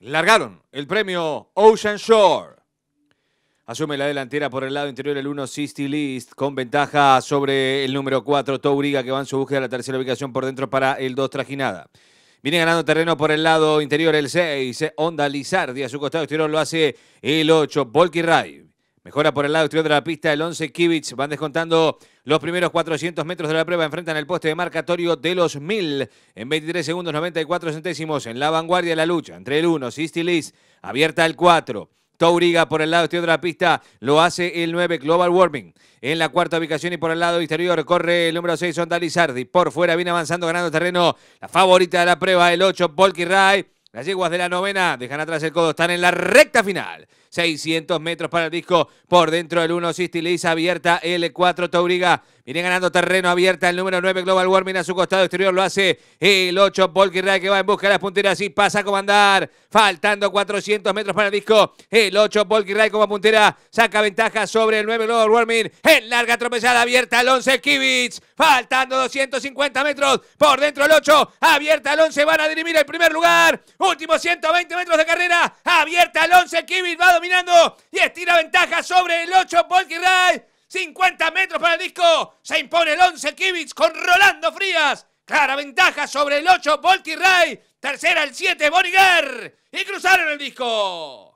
largaron el premio Ocean Shore. Asume la delantera por el lado interior el 1 Sisti List con ventaja sobre el número 4 Touriga que va en su búsqueda de la tercera ubicación por dentro para el 2 Trajinada. Viene ganando terreno por el lado interior el 6, Onda Lizardi. A su costado exterior lo hace el 8, Volky Mejora por el lado exterior de la pista el 11 Kivich. Van descontando los primeros 400 metros de la prueba. Enfrentan el poste de marcatorio de los 1000 en 23 segundos 94 centésimos. En la vanguardia de la lucha entre el 1, Sistilis, abierta el 4. Tauriga por el lado exterior de la pista lo hace el 9 Global Warming. En la cuarta ubicación y por el lado exterior corre el número 6 Ondalizardi Por fuera viene avanzando ganando terreno la favorita de la prueba el 8 Volky Ray. Las yeguas de la novena dejan atrás el codo, están en la recta final. 600 metros para el disco, por dentro el 1 Sistiliz, abierta L4 Tauriga. Viene ganando terreno, abierta el número 9 Global Warming a su costado exterior, lo hace el 8 Volkiray. que va en busca de las punteras y pasa a comandar. Faltando 400 metros para el disco, el 8 Ray como puntera, saca ventaja sobre el 9 Global Warming. En larga tropezada, abierta el 11 Kivitz, faltando 250 metros, por dentro el 8, abierta el 11, van a dirimir el primer lugar. Último 120 metros de carrera. Abierta el 11. Kibitz va dominando y estira ventaja sobre el 8 Volkiray. 50 metros para el disco. Se impone el 11 Kibitz con Rolando Frías. Clara ventaja sobre el 8 Volky Tercera el 7 Boniger. Y cruzaron el disco.